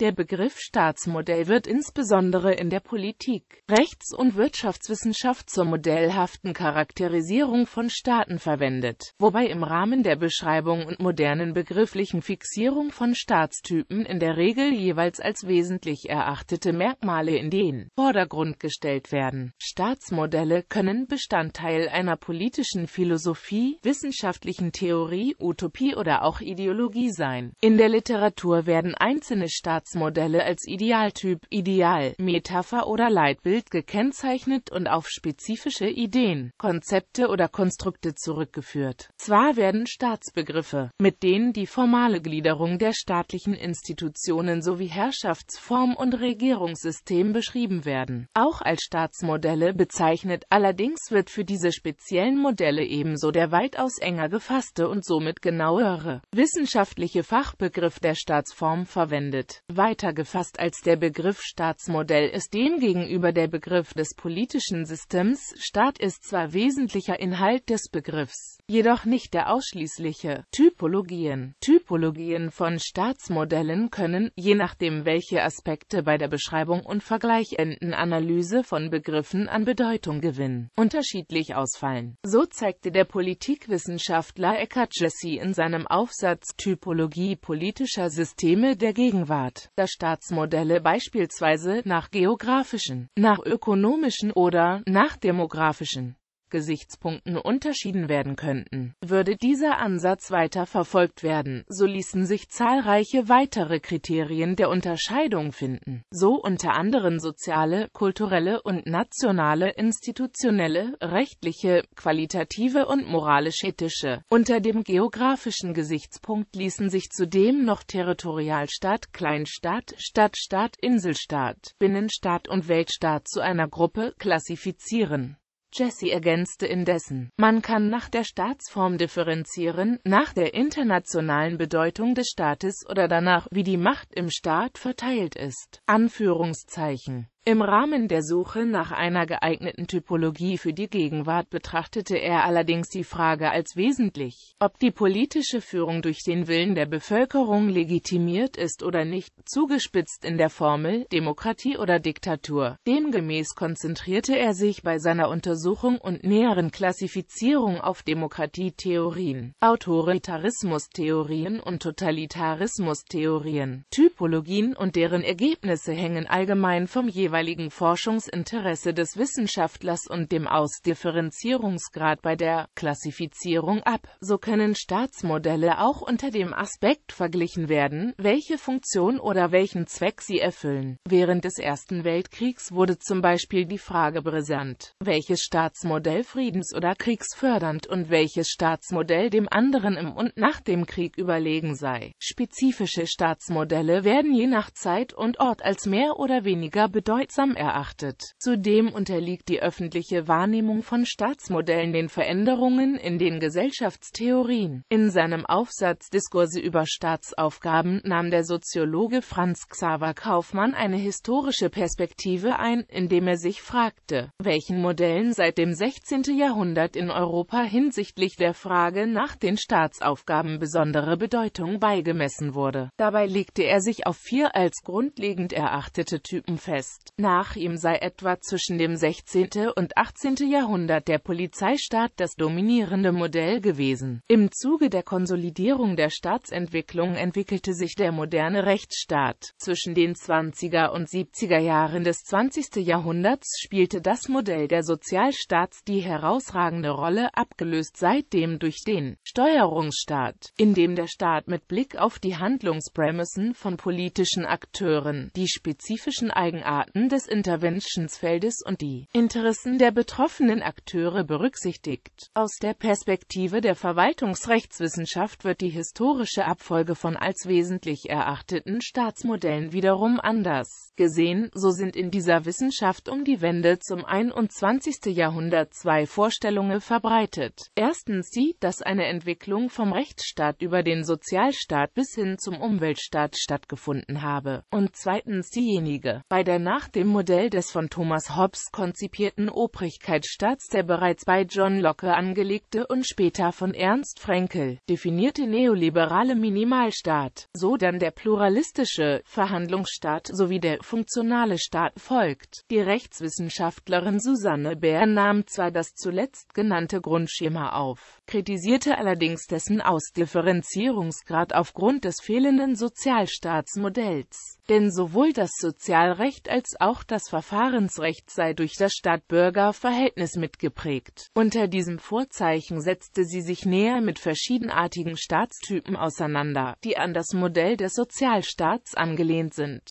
Der Begriff Staatsmodell wird insbesondere in der Politik, Rechts- und Wirtschaftswissenschaft zur modellhaften Charakterisierung von Staaten verwendet, wobei im Rahmen der Beschreibung und modernen begrifflichen Fixierung von Staatstypen in der Regel jeweils als wesentlich erachtete Merkmale in den Vordergrund gestellt werden. Staatsmodelle können Bestandteil einer politischen Philosophie, wissenschaftlichen Theorie, Utopie oder auch Ideologie sein. In der Literatur werden einzelne Staatsmodelle Geschäftsmodelle als Idealtyp, Ideal, Metapher oder Leitbild gekennzeichnet und auf spezifische Ideen, Konzepte oder Konstrukte zurückgeführt. Zwar werden Staatsbegriffe, mit denen die formale Gliederung der staatlichen Institutionen sowie Herrschaftsform und Regierungssystem beschrieben werden, auch als Staatsmodelle bezeichnet, allerdings wird für diese speziellen Modelle ebenso der weitaus enger gefasste und somit genauere wissenschaftliche Fachbegriff der Staatsform verwendet weiter gefasst als der Begriff Staatsmodell ist demgegenüber der Begriff des politischen Systems. Staat ist zwar wesentlicher Inhalt des Begriffs, jedoch nicht der ausschließliche. Typologien Typologien von Staatsmodellen können, je nachdem welche Aspekte bei der Beschreibung und Vergleich Analyse von Begriffen an Bedeutung gewinnen, unterschiedlich ausfallen. So zeigte der Politikwissenschaftler Eckhard Jesse in seinem Aufsatz Typologie politischer Systeme der Gegenwart da Staatsmodelle beispielsweise nach geografischen, nach ökonomischen oder nach demografischen Gesichtspunkten unterschieden werden könnten. Würde dieser Ansatz weiter verfolgt werden, so ließen sich zahlreiche weitere Kriterien der Unterscheidung finden, so unter anderem soziale, kulturelle und nationale, institutionelle, rechtliche, qualitative und moralisch-ethische. Unter dem geografischen Gesichtspunkt ließen sich zudem noch Territorialstaat, Kleinstaat, Stadtstaat, Inselstaat, Binnenstaat und Weltstaat zu einer Gruppe klassifizieren. Jesse ergänzte indessen, man kann nach der Staatsform differenzieren, nach der internationalen Bedeutung des Staates oder danach, wie die Macht im Staat verteilt ist. Anführungszeichen im Rahmen der Suche nach einer geeigneten Typologie für die Gegenwart betrachtete er allerdings die Frage als wesentlich, ob die politische Führung durch den Willen der Bevölkerung legitimiert ist oder nicht, zugespitzt in der Formel Demokratie oder Diktatur. Demgemäß konzentrierte er sich bei seiner Untersuchung und näheren Klassifizierung auf Demokratietheorien, Autoritarismustheorien und Totalitarismustheorien. Typologien und deren Ergebnisse hängen allgemein vom jeweiligen jeweiligen Forschungsinteresse des Wissenschaftlers und dem Ausdifferenzierungsgrad bei der Klassifizierung ab. So können Staatsmodelle auch unter dem Aspekt verglichen werden, welche Funktion oder welchen Zweck sie erfüllen. Während des Ersten Weltkriegs wurde zum Beispiel die Frage brisant, welches Staatsmodell friedens- oder kriegsfördernd und welches Staatsmodell dem anderen im und nach dem Krieg überlegen sei. Spezifische Staatsmodelle werden je nach Zeit und Ort als mehr oder weniger bedeutend bedeutsam erachtet. Zudem unterliegt die öffentliche Wahrnehmung von Staatsmodellen den Veränderungen in den Gesellschaftstheorien. In seinem Aufsatz Diskurse über Staatsaufgaben nahm der Soziologe Franz Xaver Kaufmann eine historische Perspektive ein, indem er sich fragte, welchen Modellen seit dem 16. Jahrhundert in Europa hinsichtlich der Frage nach den Staatsaufgaben besondere Bedeutung beigemessen wurde. Dabei legte er sich auf vier als grundlegend erachtete Typen fest. Nach ihm sei etwa zwischen dem 16. und 18. Jahrhundert der Polizeistaat das dominierende Modell gewesen. Im Zuge der Konsolidierung der Staatsentwicklung entwickelte sich der moderne Rechtsstaat. Zwischen den 20er und 70er Jahren des 20. Jahrhunderts spielte das Modell der Sozialstaats die herausragende Rolle, abgelöst seitdem durch den Steuerungsstaat, in dem der Staat mit Blick auf die Handlungsprämissen von politischen Akteuren die spezifischen Eigenarten Interessen des Interventionsfeldes und die Interessen der betroffenen Akteure berücksichtigt. Aus der Perspektive der Verwaltungsrechtswissenschaft wird die historische Abfolge von als wesentlich erachteten Staatsmodellen wiederum anders gesehen, so sind in dieser Wissenschaft um die Wende zum 21. Jahrhundert zwei Vorstellungen verbreitet. Erstens die, dass eine Entwicklung vom Rechtsstaat über den Sozialstaat bis hin zum Umweltstaat stattgefunden habe, und zweitens diejenige, bei der nach dem Modell des von Thomas Hobbes konzipierten Obrigkeitsstaats der bereits bei John Locke angelegte und später von Ernst Fraenkel definierte neoliberale Minimalstaat, so dann der pluralistische Verhandlungsstaat sowie der funktionale Staat folgt. Die Rechtswissenschaftlerin Susanne Bär nahm zwar das zuletzt genannte Grundschema auf, kritisierte allerdings dessen Ausdifferenzierungsgrad aufgrund des fehlenden Sozialstaatsmodells, denn sowohl das Sozialrecht als auch das Verfahrensrecht sei durch das Stadtbürgerverhältnis mitgeprägt. Unter diesem Vorzeichen setzte sie sich näher mit verschiedenartigen Staatstypen auseinander, die an das Modell des Sozialstaats angelehnt sind